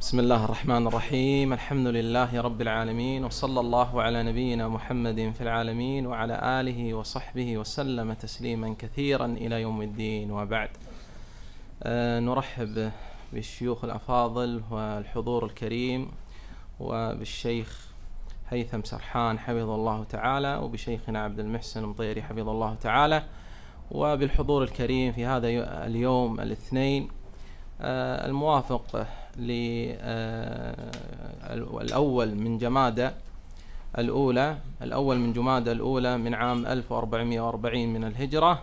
بسم الله الرحمن الرحيم الحمد لله رب العالمين وصلى الله على نبينا محمد في العالمين وعلى آله وصحبه وسلم تسليما كثيرا إلى يوم الدين وبعد أه نرحب بالشيوخ الأفاضل والحضور الكريم وبالشيخ هيثم سرحان حفظه الله تعالى وبشيخنا عبد المحسن مطيري حفظه الله تعالى وبالحضور الكريم في هذا اليوم الاثنين الموافق آه، الأول من جمادة الأولى الأول من جمادة الأولى من عام 1440 من الهجرة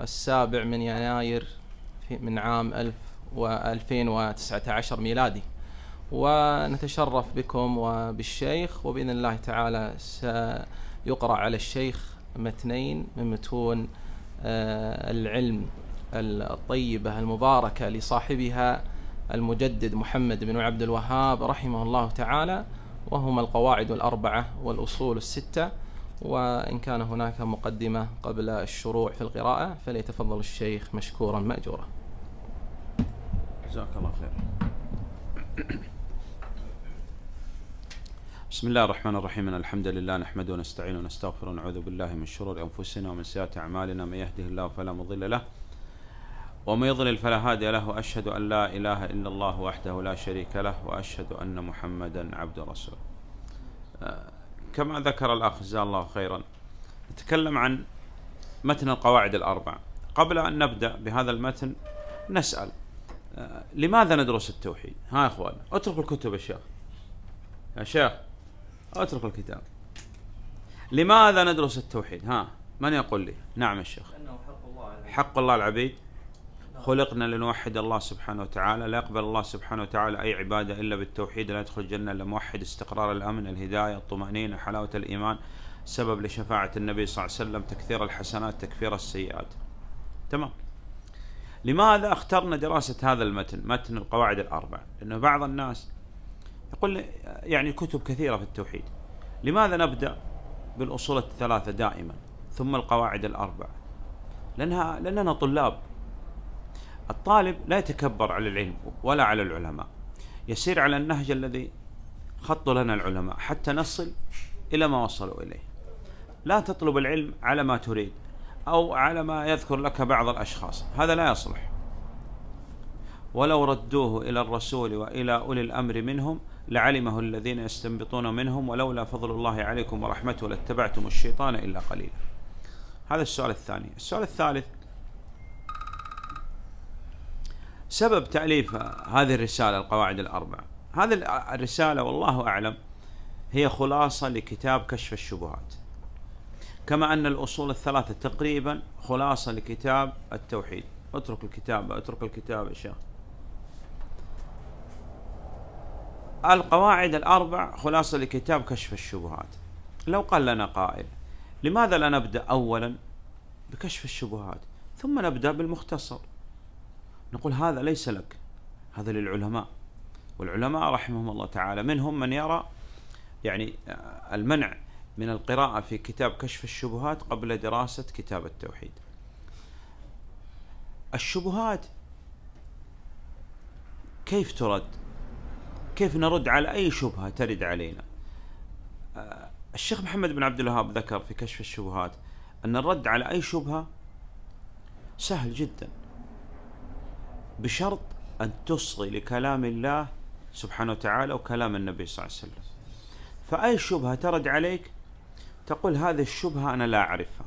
السابع من يناير من عام 1000 و2019 ميلادي ونتشرف بكم وبالشيخ وبإذن الله تعالى سيقرأ على الشيخ متنين من متون آه، العلم الطيبة المباركة لصاحبها المجدد محمد بن عبد الوهاب رحمه الله تعالى وهما القواعد الأربعة والأصول الستة وإن كان هناك مقدمة قبل الشروع في القراءة فليتفضل الشيخ مشكورا مأجورا جزاك الله خير بسم الله الرحمن الرحيم إن الحمد لله نحمده ونستعينه ونستغفره ونعوذ بالله من شرور أنفسنا ومن سيئات أعمالنا من يهده الله فلا مضل له ومن يضلل فلا هادي له أشهد أن لا إله إلا الله وحده لا شريك له وأشهد أن محمدا عبد رسول آه، كما ذكر الأخ جزاه الله خيرا نتكلم عن متن القواعد الأربع قبل أن نبدأ بهذا المتن نسأل آه، لماذا ندرس التوحيد ها يا أخوان اتركوا الكتب يا شيخ يا شيخ اتركوا الكتاب لماذا ندرس التوحيد ها من يقول لي نعم يا شيخ حق الله العبيد خلقنا لنوحد الله سبحانه وتعالى لا يقبل الله سبحانه وتعالى أي عبادة إلا بالتوحيد لا يدخل الجنة إلا موحد استقرار الأمن الهداية الطمأنينة حلاوة الإيمان سبب لشفاعة النبي صلى الله عليه وسلم تكثير الحسنات تكفير السيئات تمام لماذا اخترنا دراسة هذا المتن متن القواعد الأربع لأنه بعض الناس يقول يعني كتب كثيرة في التوحيد لماذا نبدأ بالأصول الثلاثة دائما ثم القواعد الأربع لأنها لأننا طلاب الطالب لا يتكبر على العلم ولا على العلماء يسير على النهج الذي خط لنا العلماء حتى نصل إلى ما وصلوا إليه لا تطلب العلم على ما تريد أو على ما يذكر لك بعض الأشخاص هذا لا يصلح ولو ردوه إلى الرسول وإلى أولي الأمر منهم لعلمه الذين يستنبطون منهم ولولا فضل الله عليكم ورحمته لاتبعتم الشيطان إلا قليلا هذا السؤال الثاني السؤال الثالث سبب تاليف هذه الرساله القواعد الاربعه هذه الرساله والله اعلم هي خلاصه لكتاب كشف الشبهات كما ان الاصول الثلاثه تقريبا خلاصه لكتاب التوحيد اترك الكتاب اترك الكتاب يا شيخ القواعد الاربع خلاصه لكتاب كشف الشبهات لو قال لنا قائل لماذا لا نبدا اولا بكشف الشبهات ثم نبدا بالمختصر نقول هذا ليس لك هذا للعلماء والعلماء رحمهم الله تعالى منهم من يرى يعني آه، المنع من القراءة في كتاب كشف الشبهات قبل دراسة كتاب التوحيد الشبهات كيف ترد كيف نرد على أي شبهة ترد علينا آه، الشيخ محمد بن عبد الوهاب ذكر في كشف الشبهات أن الرد على أي شبهة سهل جدا بشرط أن تصغي لكلام الله سبحانه وتعالى وكلام النبي صلى الله عليه وسلم فأي شبهة ترد عليك تقول هذه الشبهة أنا لا أعرفها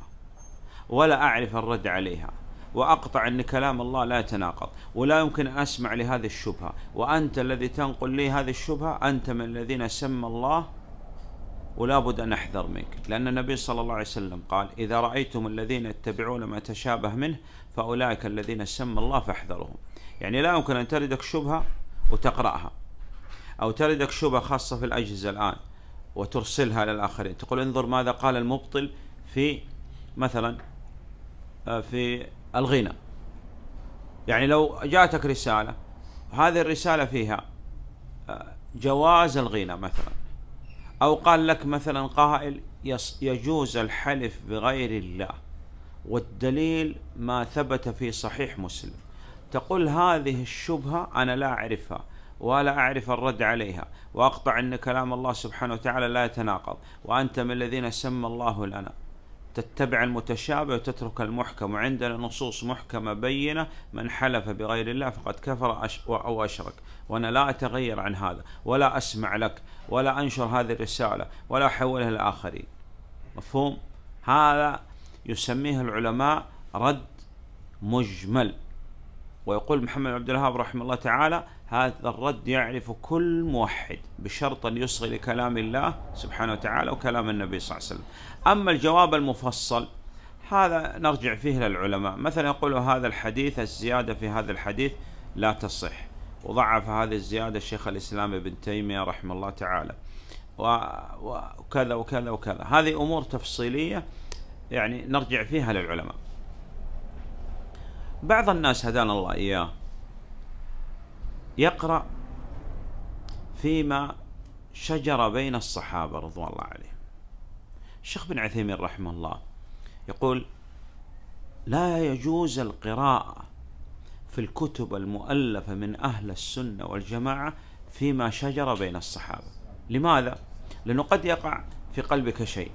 ولا أعرف الرد عليها وأقطع أن كلام الله لا يتناقض ولا يمكن أن أسمع لهذه الشبهة وأنت الذي تنقل لي هذه الشبهة أنت من الذين سمى الله ولا بد أن أحذر منك لأن النبي صلى الله عليه وسلم قال إذا رأيتم الذين يتبعون ما تشابه منه فأولئك الذين سمى الله فاحذرهم يعني لا يمكن أن تردك شبهة وتقرأها أو تردك شبهة خاصة في الأجهزة الآن وترسلها للآخرين تقول انظر ماذا قال المبطل في مثلا آه، في الغنى يعني لو جاتك رسالة هذه الرسالة فيها آه، جواز الغنى مثلا أو قال لك مثلا قائل يجوز الحلف بغير الله والدليل ما ثبت في صحيح مسلم تقول هذه الشبهة أنا لا أعرفها ولا أعرف الرد عليها وأقطع أن كلام الله سبحانه وتعالى لا يتناقض وأنت من الذين سمى الله لنا تتبع المتشابه وتترك المحكم وعندنا نصوص محكمة بينة من حلف بغير الله فقد كفر أو أشرك وأنا لا أتغير عن هذا ولا أسمع لك ولا أنشر هذه الرسالة ولا أحولها لآخرين مفهوم؟ هذا يسميه العلماء رد مجمل ويقول محمد عبد الوهاب رحمه الله تعالى هذا الرد يعرف كل موحد بشرط أن يصغي لكلام الله سبحانه وتعالى وكلام النبي صلى الله عليه وسلم أما الجواب المفصل هذا نرجع فيه للعلماء مثلا يقول هذا الحديث الزيادة في هذا الحديث لا تصح وضعف هذه الزيادة الشيخ الإسلام ابن تيمية رحمه الله تعالى وكذا وكذا وكذا هذه أمور تفصيلية يعني نرجع فيها للعلماء بعض الناس هدانا الله إياه يقرأ فيما شجر بين الصحابة رضوان الله عليهم الشيخ بن عثيمين رحمه الله يقول لا يجوز القراءة في الكتب المؤلفة من أهل السنة والجماعة فيما شجر بين الصحابة لماذا؟ لأنه قد يقع في قلبك شيء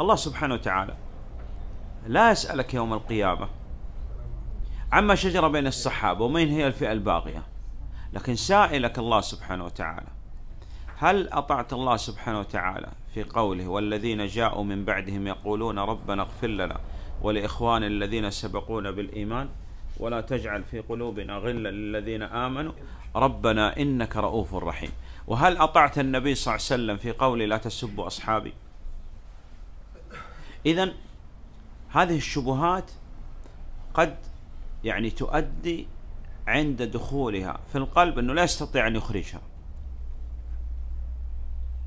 الله سبحانه وتعالى لا يسألك يوم القيامة عما شجر بين الصحابة ومن هي الفئة الباقية لكن سائلك الله سبحانه وتعالى هل أطعت الله سبحانه وتعالى في قوله والذين جاءوا من بعدهم يقولون ربنا اغفر لنا ولإخوان الذين سبقونا بالإيمان ولا تجعل في قلوبنا غلا للذين آمنوا ربنا إنك رؤوف رحيم وهل أطعت النبي صلى الله عليه وسلم في قوله لا تسبوا أصحابي إذا هذه الشبهات قد يعني تؤدي عند دخولها في القلب أنه لا يستطيع أن يخرجها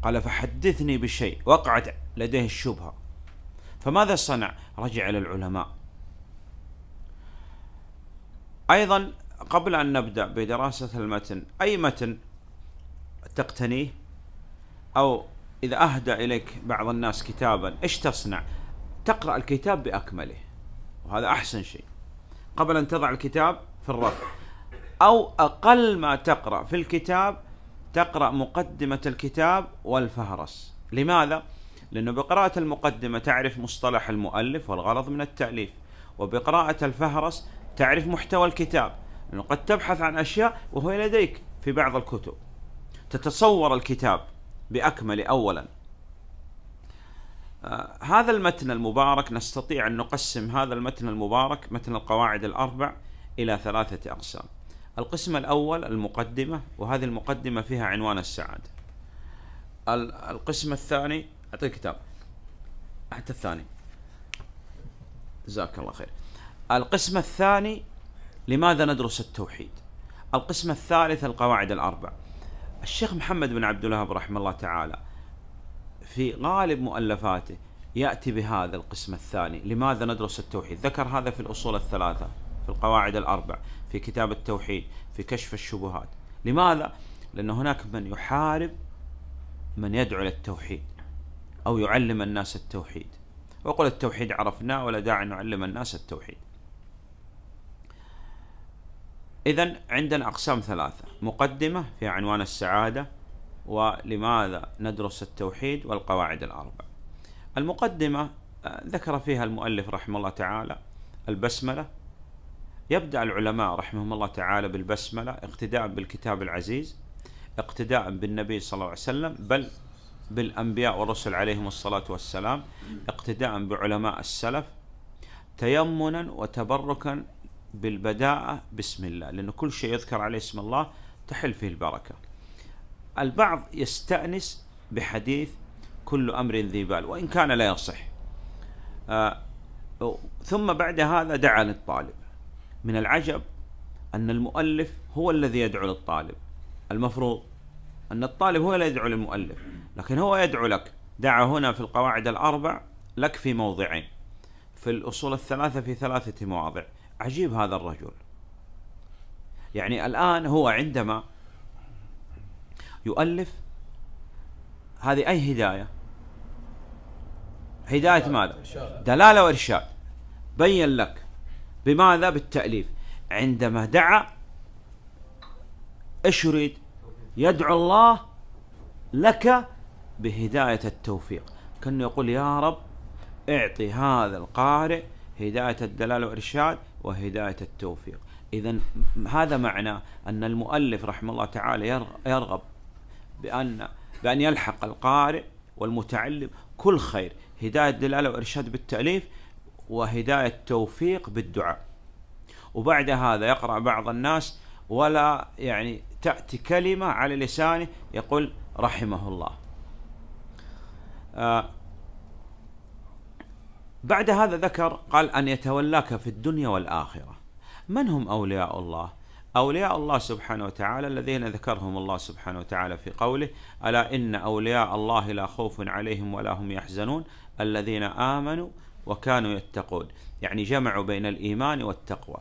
قال فحدثني بشيء وقعت لديه الشبهة فماذا صنع رجع إلى العلماء أيضا قبل أن نبدأ بدراسة المتن أي متن تقتنيه أو إذا أهدى إليك بعض الناس كتابا إيش تصنع تقرأ الكتاب بأكمله وهذا أحسن شيء قبل ان تضع الكتاب في الرف او اقل ما تقرا في الكتاب تقرا مقدمه الكتاب والفهرس لماذا لانه بقراءه المقدمه تعرف مصطلح المؤلف والغرض من التاليف وبقراءه الفهرس تعرف محتوى الكتاب لانه قد تبحث عن اشياء وهو لديك في بعض الكتب تتصور الكتاب باكمله اولا هذا المتن المبارك نستطيع أن نقسم هذا المتن المبارك متن القواعد الأربع إلى ثلاثة أقسام القسم الأول المقدمة وهذه المقدمة فيها عنوان السعادة القسم الثاني أعطي الكتاب حتى الثاني جزاك الله خير القسم الثاني لماذا ندرس التوحيد القسم الثالث القواعد الأربع الشيخ محمد بن عبد الوهاب رحمه الله تعالى في غالب مؤلفاته يأتي بهذا القسم الثاني لماذا ندرس التوحيد ذكر هذا في الأصول الثلاثة في القواعد الأربع في كتاب التوحيد في كشف الشبهات لماذا؟ لأن هناك من يحارب من يدعو للتوحيد أو يعلم الناس التوحيد وقل التوحيد عرفناه ولا داعي نعلم الناس التوحيد إذا عندنا أقسام ثلاثة مقدمة في عنوان السعادة ولماذا ندرس التوحيد والقواعد الأربع المقدمة آه، ذكر فيها المؤلف رحمه الله تعالى البسملة يبدأ العلماء رحمهم الله تعالى بالبسملة اقتداء بالكتاب العزيز اقتداء بالنبي صلى الله عليه وسلم بل بالأنبياء والرسل عليهم الصلاة والسلام اقتداء بعلماء السلف تيمنا وتبركا بالبداءة بسم الله لأن كل شيء يذكر عليه اسم الله تحل فيه البركة البعض يستأنس بحديث كل أمر ذي بال وإن كان لا يصح آه ثم بعد هذا دعا للطالب من العجب أن المؤلف هو الذي يدعو للطالب المفروض أن الطالب هو الذي يدعو للمؤلف لكن هو يدعو لك دعا هنا في القواعد الأربع لك في موضعين في الأصول الثلاثة في ثلاثة مواضع عجيب هذا الرجل يعني الآن هو عندما يؤلف هذه أي هداية هداية ماذا دلالة وإرشاد بين لك بماذا بالتأليف عندما دعا ايش يريد يدعو الله لك بهداية التوفيق كأنه يقول يا رب اعطي هذا القارئ هداية الدلالة والإرشاد وهداية التوفيق إذا هذا معنى أن المؤلف رحمه الله تعالى يرغب بأن بأن يلحق القارئ والمتعلم كل خير هداية دلالة وإرشاد بالتأليف وهداية توفيق بالدعاء وبعد هذا يقرأ بعض الناس ولا يعني تأتي كلمة على لسانه يقول رحمه الله آه بعد هذا ذكر قال أن يتولاك في الدنيا والآخرة من هم أولياء الله أولياء الله سبحانه وتعالى الذين ذكرهم الله سبحانه وتعالى في قوله ألا إن أولياء الله لا خوف عليهم ولا هم يحزنون الذين آمنوا وكانوا يتقون يعني جمعوا بين الإيمان والتقوى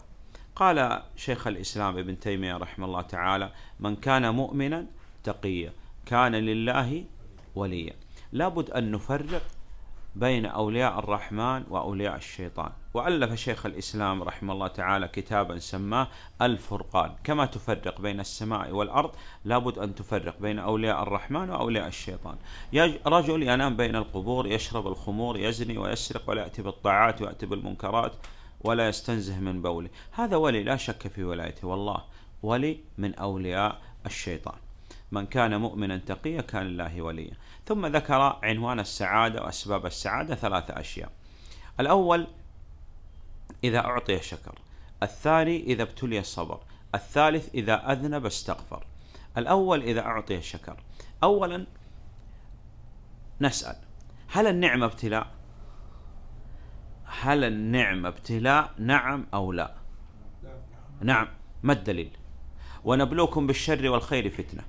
قال شيخ الإسلام ابن تيمية رحمه الله تعالى من كان مؤمنا تقيا كان لله وليا لابد أن نفرق بين أولياء الرحمن وأولياء الشيطان وألف شيخ الإسلام رحمه الله تعالى كتابا سماه الفرقان كما تفرق بين السماء والأرض لابد أن تفرق بين أولياء الرحمن وأولياء الشيطان رجل ينام بين القبور يشرب الخمور يزني ويسرق ولا يأتي بالطاعات ويأتي بالمنكرات ولا يستنزه من بوله هذا ولي لا شك في ولايته والله ولي من أولياء الشيطان من كان مؤمنا تقيا كان الله وليا ثم ذكر عنوان السعادة وأسباب السعادة ثلاثة أشياء الأول إذا أعطي شكر الثاني إذا ابتلي صبر الثالث إذا أذنب استغفر الأول إذا أعطي شكر أولا نسأل هل النعمة ابتلاء؟ هل النعمة ابتلاء نعم أو لا؟ نعم ما الدليل؟ ونبلوكم بالشر والخير فتنه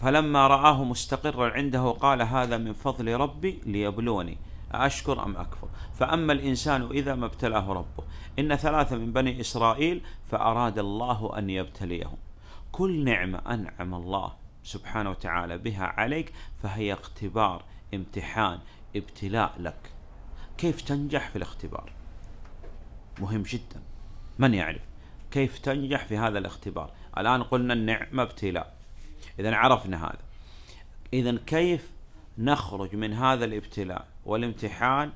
فلما رآه مستقرا عنده قال هذا من فضل ربي ليبلوني أشكر أم أكفر فأما الإنسان إذا ما ابتلاه ربه إن ثلاثة من بني إسرائيل فأراد الله أن يبتليهم كل نعمة أنعم الله سبحانه وتعالى بها عليك فهي اختبار امتحان ابتلاء لك كيف تنجح في الاختبار مهم جدا من يعرف كيف تنجح في هذا الاختبار الآن قلنا النعمة ابتلاء اذا عرفنا هذا اذا كيف نخرج من هذا الابتلاء والامتحان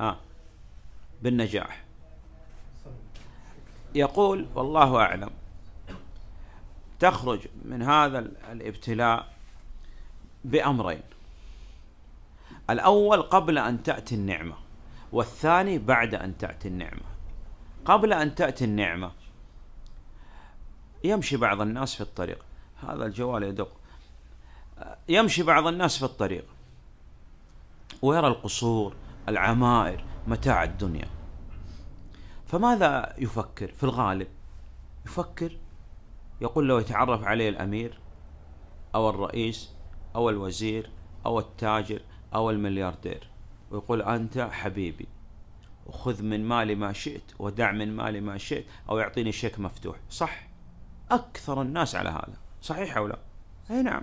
آه بالنجاح يقول والله اعلم تخرج من هذا الابتلاء بامرين الاول قبل ان تاتي النعمه والثاني بعد ان تاتي النعمه قبل ان تاتي النعمه يمشي بعض الناس في الطريق هذا الجوال يدق يمشي بعض الناس في الطريق ويرى القصور العمائر متاع الدنيا فماذا يفكر في الغالب يفكر يقول لو يتعرف عليه الأمير أو الرئيس أو الوزير أو التاجر أو الملياردير ويقول أنت حبيبي وخذ من مالي ما شئت ودع من مالي ما شئت أو يعطيني شيك مفتوح صح أكثر الناس على هذا صحيح او لا؟ اي نعم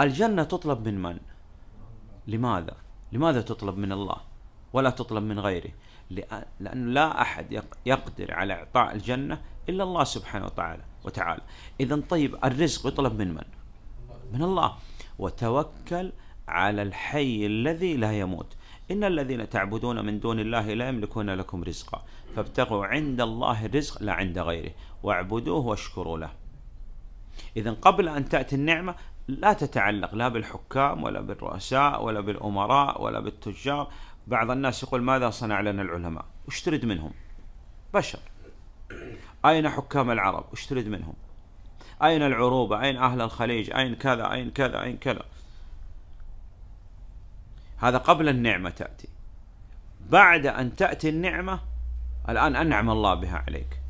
الجنة تطلب من من؟ لماذا؟ لماذا تطلب من الله ولا تطلب من غيره؟ لأن لا أحد يقدر على إعطاء الجنة إلا الله سبحانه وتعالى وتعالى إذا طيب الرزق يطلب من من؟ من الله وتوكل على الحي الذي لا يموت إن الذين تعبدون من دون الله لا يملكون لكم رزقا فابتغوا عند الله الرزق لا عند غيره واعبدوه واشكروا له إذا قبل أن تأتي النعمة لا تتعلق لا بالحكام ولا بالرؤساء ولا بالأمراء ولا بالتجار بعض الناس يقول ماذا صنع لنا العلماء وش تريد منهم بشر أين حكام العرب وش تريد منهم أين العروبة أين أهل الخليج أين كذا أين كذا أين كذا هذا قبل النعمة تأتي بعد أن تأتي النعمة الآن أنعم الله بها عليك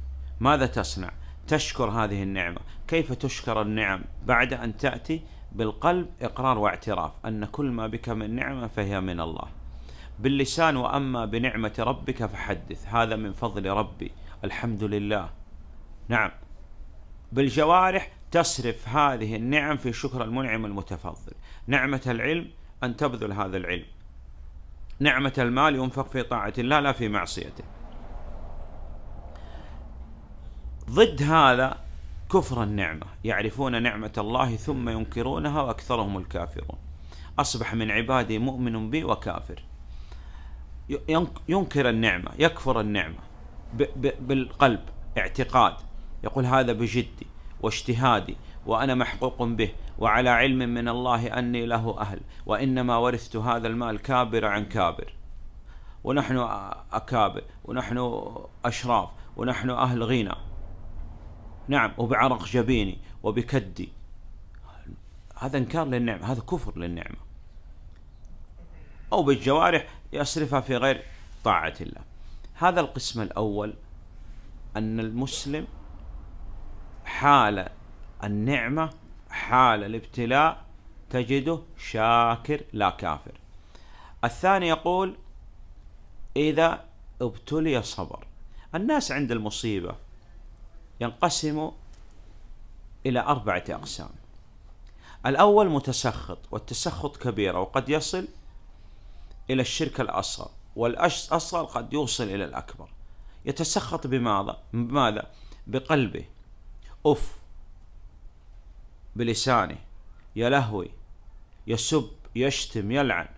ماذا تصنع تشكر هذه النعمة كيف تشكر النعم بعد أن تأتي بالقلب إقرار واعتراف أن كل ما بك من نعمة فهي من الله باللسان وأما بنعمة ربك فحدث هذا من فضل ربي الحمد لله نعم بالجوارح تصرف هذه النعم في شكر المنعم المتفضل نعمة العلم أن تبذل هذا العلم نعمة المال ينفق في طاعة الله لا في معصيته ضد هذا كفر النعمة يعرفون نعمة الله ثم ينكرونها وأكثرهم الكافرون أصبح من عبادي مؤمن بي وكافر ينكر النعمة يكفر النعمة بالقلب اعتقاد يقول هذا بجدي واجتهادي وأنا محقوق به وعلى علم من الله أني له أهل وإنما ورثت هذا المال كابر عن كابر ونحن أكابر ونحن أشراف ونحن أهل غنى نعم وبعرق جبيني وبكدي هذا انكار للنعمه هذا كفر للنعمه او بالجوارح يصرفها في غير طاعه الله هذا القسم الاول ان المسلم حال النعمه حال الابتلاء تجده شاكر لا كافر الثاني يقول اذا ابتلي صبر الناس عند المصيبه ينقسم إلى أربعة أقسام الأول متسخط والتسخط كبيرة وقد يصل إلى الشرك الأصغر والأصغر قد يوصل إلى الأكبر يتسخط بماذا؟ بماذا؟ بقلبه أف بلسانه يا لهوي يسب يشتم يلعن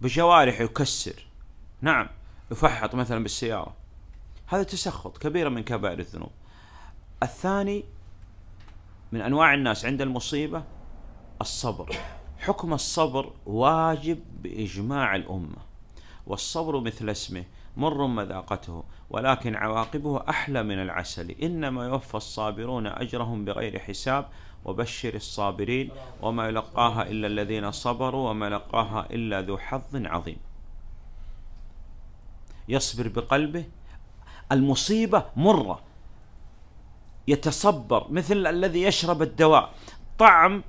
بجوارحه يكسر نعم يفحط مثلا بالسيارة هذا تسخط كبيرة من كبائر الذنوب الثاني من انواع الناس عند المصيبه الصبر حكم الصبر واجب باجماع الامه والصبر مثل اسمه مر مذاقته ولكن عواقبه احلى من العسل انما يوفى الصابرون اجرهم بغير حساب وبشر الصابرين وما يلقاها الا الذين صبروا وما يلقاها الا ذو حظ عظيم يصبر بقلبه المصيبه مره يتصبر مثل الذي يشرب الدواء طعم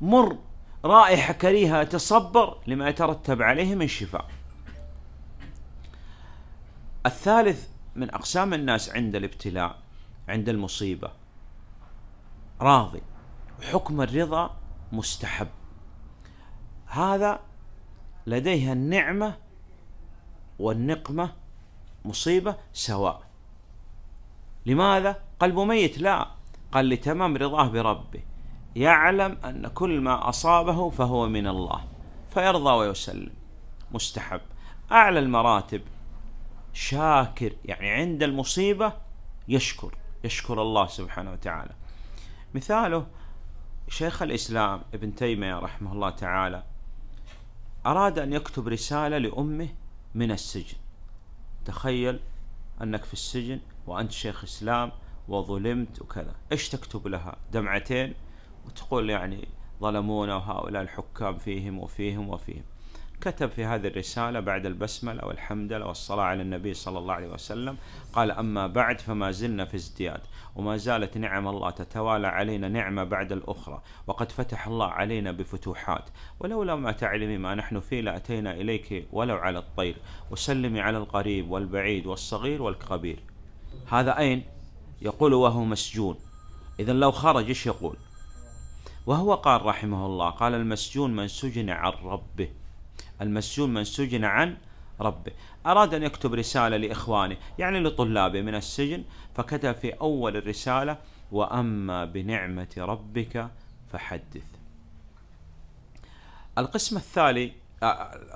مر رائحة كريهة يتصبر لما يترتب عليه من شفاء الثالث من أقسام الناس عند الابتلاء عند المصيبة راضي حكم الرضا مستحب هذا لديها النعمة والنقمة مصيبة سواء لماذا؟ قلبه ميت لا قال لتمام رضاه بربه يعلم أن كل ما أصابه فهو من الله فيرضى ويسلم مستحب أعلى المراتب شاكر يعني عند المصيبة يشكر يشكر الله سبحانه وتعالى مثاله شيخ الإسلام ابن تيمية رحمه الله تعالى أراد أن يكتب رسالة لأمه من السجن تخيل أنك في السجن وأنت شيخ إسلام وظلمت وكذا إيش تكتب لها دمعتين وتقول يعني ظلمونا وهؤلاء الحكام فيهم وفيهم وفيهم كتب في هذه الرسالة بعد البسملة لله والصلاة على النبي صلى الله عليه وسلم قال أما بعد فما زلنا في ازدياد وما زالت نعم الله تتوالى علينا نعمة بعد الأخرى وقد فتح الله علينا بفتوحات ولولا ما تعلمي ما نحن فيه لأتينا إليك ولو على الطير وسلمي على القريب والبعيد والصغير والكبير هذا أين يقول وهو مسجون إذا لو خرج إيش يقول وهو قال رحمه الله قال المسجون من سجن عن ربه المسجون من سجن عن ربه أراد أن يكتب رسالة لإخوانه يعني لطلابه من السجن فكتب في أول الرسالة وأما بنعمة ربك فحدث القسم الثالث آه،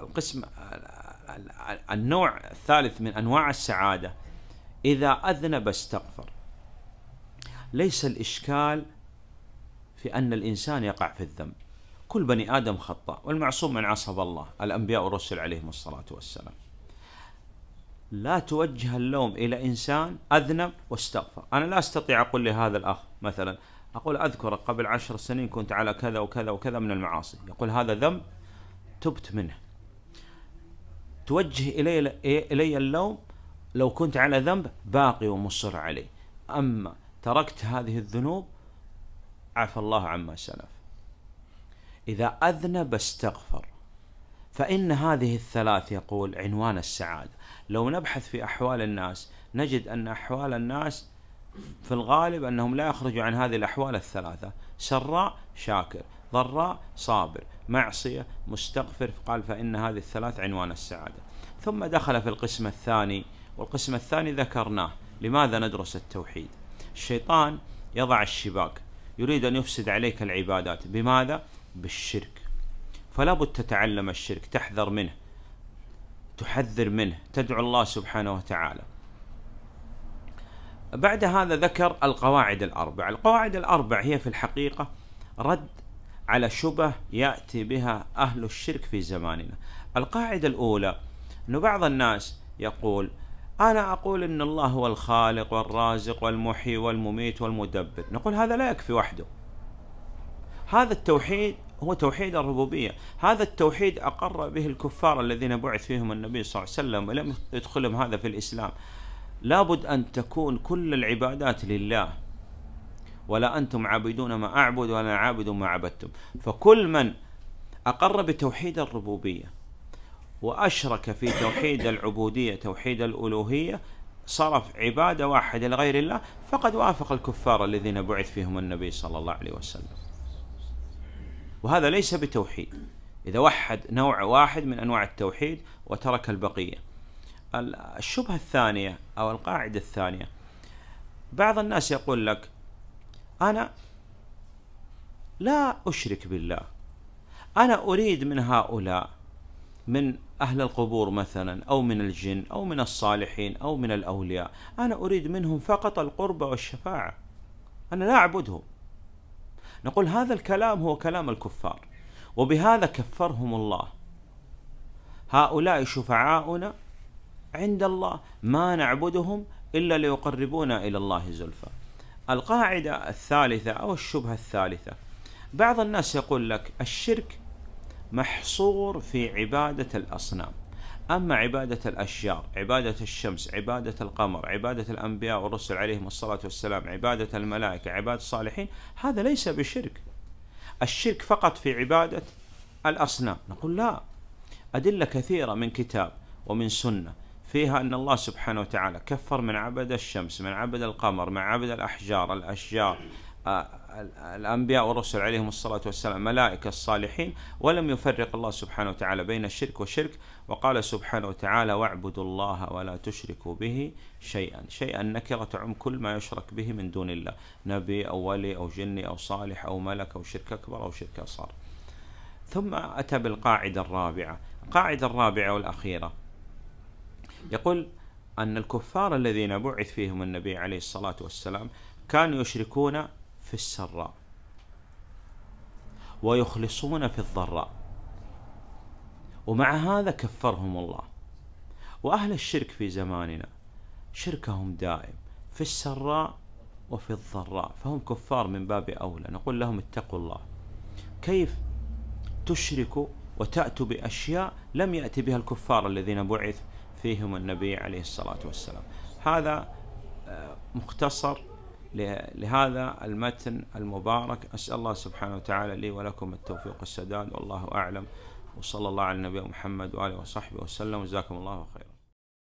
القسم آه، النوع الثالث من أنواع السعادة إذا أذنب استغفر ليس الإشكال في أن الإنسان يقع في الذنب كل بني آدم خطاء والمعصوم من عصب الله الأنبياء والرسل عليهم الصلاة والسلام لا توجه اللوم إلى إنسان أذنب واستغفر أنا لا أستطيع أقول لهذا الأخ مثلا أقول أذكر قبل عشر سنين كنت على كذا وكذا وكذا من المعاصي يقول هذا ذنب تبت منه توجه إلي, إلي اللوم لو كنت على ذنب باقي ومصر عليه أما تركت هذه الذنوب عفى الله عما سلف إذا أذنب استغفر فإن هذه الثلاث يقول عنوان السعادة لو نبحث في أحوال الناس نجد أن أحوال الناس في الغالب أنهم لا يخرجوا عن هذه الأحوال الثلاثة سراء شاكر ضراء صابر معصية مستغفر قال فإن هذه الثلاث عنوان السعادة ثم دخل في القسم الثاني والقسم الثاني ذكرناه لماذا ندرس التوحيد الشيطان يضع الشباك يريد أن يفسد عليك العبادات بماذا؟ بالشرك فلا بد تتعلم الشرك تحذر منه تحذر منه تدعو الله سبحانه وتعالى بعد هذا ذكر القواعد الأربع القواعد الأربع هي في الحقيقة رد على شبه يأتي بها أهل الشرك في زماننا القاعدة الأولى أن بعض الناس يقول أنا أقول إن الله هو الخالق والرازق والمحيي والمميت والمدبر نقول هذا لا يكفي وحده هذا التوحيد هو توحيد الربوبية هذا التوحيد أقر به الكفار الذين بعث فيهم النبي صلى الله عليه وسلم ولم يدخلهم هذا في الإسلام لابد أن تكون كل العبادات لله ولا أنتم عابدون ما أعبد ولا عابد ما عبدتم فكل من أقر بتوحيد الربوبية وأشرك في توحيد العبودية توحيد الألوهية صرف عبادة واحدة لغير الله فقد وافق الكفار الذين بعث فيهم النبي صلى الله عليه وسلم وهذا ليس بتوحيد إذا وحد نوع واحد من أنواع التوحيد وترك البقية الشبهة الثانية أو القاعدة الثانية بعض الناس يقول لك أنا لا أشرك بالله أنا أريد من هؤلاء من أهل القبور مثلا أو من الجن أو من الصالحين أو من الأولياء أنا أريد منهم فقط القرب والشفاعة أنا لا أعبدهم نقول هذا الكلام هو كلام الكفار وبهذا كفرهم الله هؤلاء شفعاؤنا عند الله ما نعبدهم إلا ليقربونا إلى الله زلفى القاعدة الثالثة أو الشبهة الثالثة بعض الناس يقول لك الشرك محصور في عبادة الأصنام أما عبادة الأشجار عبادة الشمس عبادة القمر عبادة الأنبياء والرسل عليهم الصلاة والسلام عبادة الملائكة عبادة الصالحين هذا ليس بشرك الشرك فقط في عبادة الأصنام نقول لا أدلة كثيرة من كتاب ومن سنة فيها أن الله سبحانه وتعالى كفر من عبد الشمس من عبد القمر من عبد الأحجار الأشجار آه، الأنبياء والرسل عليهم الصلاة والسلام ملائكة الصالحين ولم يفرق الله سبحانه وتعالى بين الشرك والشرك وقال سبحانه وتعالى واعبدوا الله ولا تشركوا به شيئا شيئا نكرة تعم كل ما يشرك به من دون الله نبي أو ولي أو جني أو صالح أو ملك أو شرك أكبر أو شرك أصغر ثم أتى بالقاعدة الرابعة القاعدة الرابعة والأخيرة يقول أن الكفار الذين بعث فيهم النبي عليه الصلاة والسلام كانوا يشركون في السراء ويخلصون في الضراء ومع هذا كفرهم الله وأهل الشرك في زماننا شركهم دائم في السراء وفي الضراء فهم كفار من باب أولى نقول لهم اتقوا الله كيف تشركوا وتأتوا بأشياء لم يأتي بها الكفار الذين بعث فيهم النبي عليه الصلاة والسلام هذا آه، مختصر لهذا المتن المبارك أسأل الله سبحانه وتعالى لي ولكم التوفيق والسداد والله أعلم وصلى الله على النبي محمد وآله وصحبه وسلم جزاكم الله خير